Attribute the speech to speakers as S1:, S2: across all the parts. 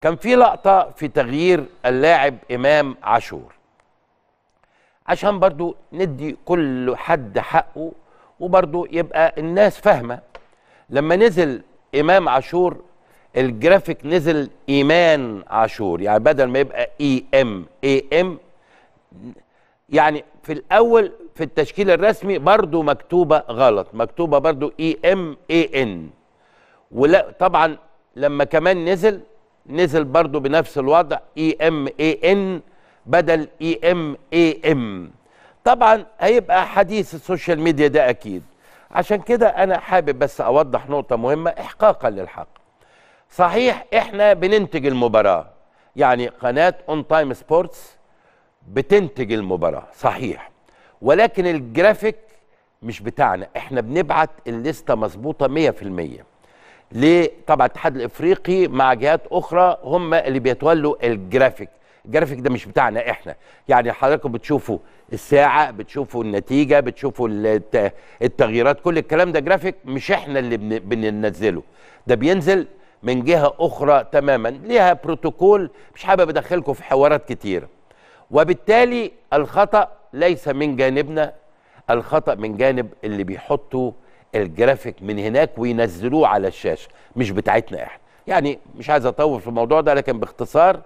S1: كان في لقطة في تغيير اللاعب إمام عاشور عشان برضو ندي كل حد حقه وبرضو يبقى الناس فاهمة لما نزل إمام عاشور الجرافيك نزل إيمان عاشور يعني بدل ما يبقى إي إم إي إم يعني في الأول في التشكيل الرسمي برضو مكتوبة غلط مكتوبة برضو إي إم إي إن ولا طبعا لما كمان نزل نزل برضو بنفس الوضع اي ام اي ان بدل اي ام اي ام طبعا هيبقى حديث السوشيال ميديا ده اكيد عشان كده انا حابب بس اوضح نقطه مهمه احقاقا للحق صحيح احنا بننتج المباراه يعني قناه اون تايم سبورتس بتنتج المباراه صحيح ولكن الجرافيك مش بتاعنا احنا بنبعت الليسته مظبوطه 100% لطبعا الاتحاد الافريقي مع جهات اخرى هم اللي بيتولوا الجرافيك الجرافيك ده مش بتاعنا احنا يعني حضراتكم بتشوفوا الساعه بتشوفوا النتيجه بتشوفوا التغييرات كل الكلام ده جرافيك مش احنا اللي بننزله ده بينزل من جهه اخرى تماما ليها بروتوكول مش حابب ادخلكم في حوارات كتيره وبالتالي الخطا ليس من جانبنا الخطا من جانب اللي بيحطوا الجرافيك من هناك وينزلوه على الشاشه مش بتاعتنا احنا يعني مش عايز اطول في الموضوع ده لكن باختصار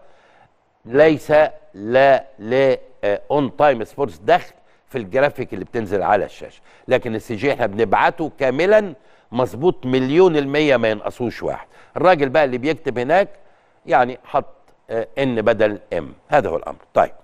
S1: ليس لا ل اون تايم سبورتس دخل في الجرافيك اللي بتنزل على الشاشه لكن السي جي احنا بنبعته كاملا مظبوط مليون المية ما ينقصوش واحد الراجل بقى اللي بيكتب هناك يعني حط ان آه، بدل ام هذا هو الامر طيب